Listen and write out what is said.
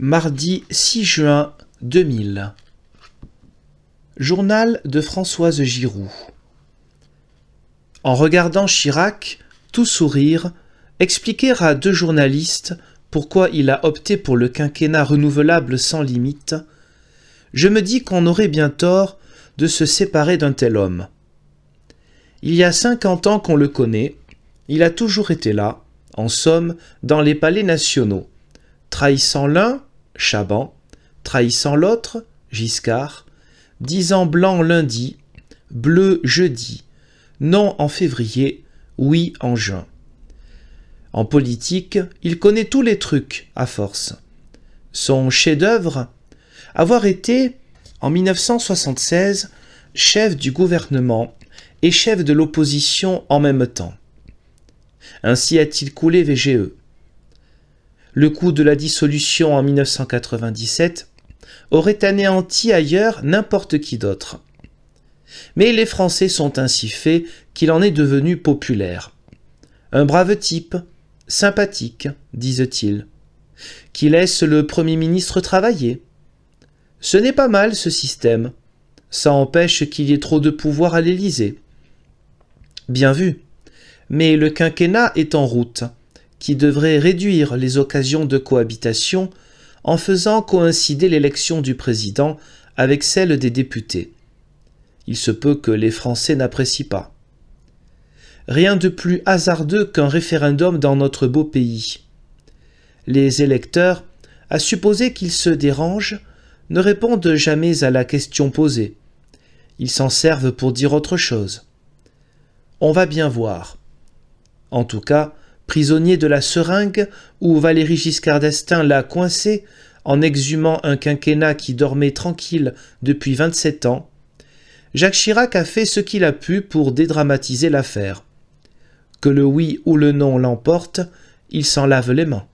Mardi 6 juin 2000. Journal de Françoise Giroud. En regardant Chirac, tout sourire, expliquer à deux journalistes pourquoi il a opté pour le quinquennat renouvelable sans limite, je me dis qu'on aurait bien tort de se séparer d'un tel homme. Il y a cinquante ans qu'on le connaît, il a toujours été là, en somme, dans les palais nationaux trahissant l'un Chaban, trahissant l'autre, Giscard, disant blanc lundi, bleu jeudi, non en février, oui en juin. En politique, il connaît tous les trucs à force. Son chef-d'œuvre Avoir été, en 1976, chef du gouvernement et chef de l'opposition en même temps. Ainsi a-t-il coulé VGE le coup de la dissolution en 1997 aurait anéanti ailleurs n'importe qui d'autre. Mais les Français sont ainsi faits qu'il en est devenu populaire. Un brave type, sympathique, disent-ils, qui laisse le Premier ministre travailler. Ce n'est pas mal ce système. Ça empêche qu'il y ait trop de pouvoir à l'Élysée. Bien vu. Mais le quinquennat est en route qui devrait réduire les occasions de cohabitation en faisant coïncider l'élection du président avec celle des députés. Il se peut que les Français n'apprécient pas. Rien de plus hasardeux qu'un référendum dans notre beau pays. Les électeurs, à supposer qu'ils se dérangent, ne répondent jamais à la question posée. Ils s'en servent pour dire autre chose. On va bien voir. En tout cas, prisonnier de la seringue où Valéry Giscard d'Estaing l'a coincé en exhumant un quinquennat qui dormait tranquille depuis 27 ans, Jacques Chirac a fait ce qu'il a pu pour dédramatiser l'affaire. Que le oui ou le non l'emporte, il s'en lave les mains.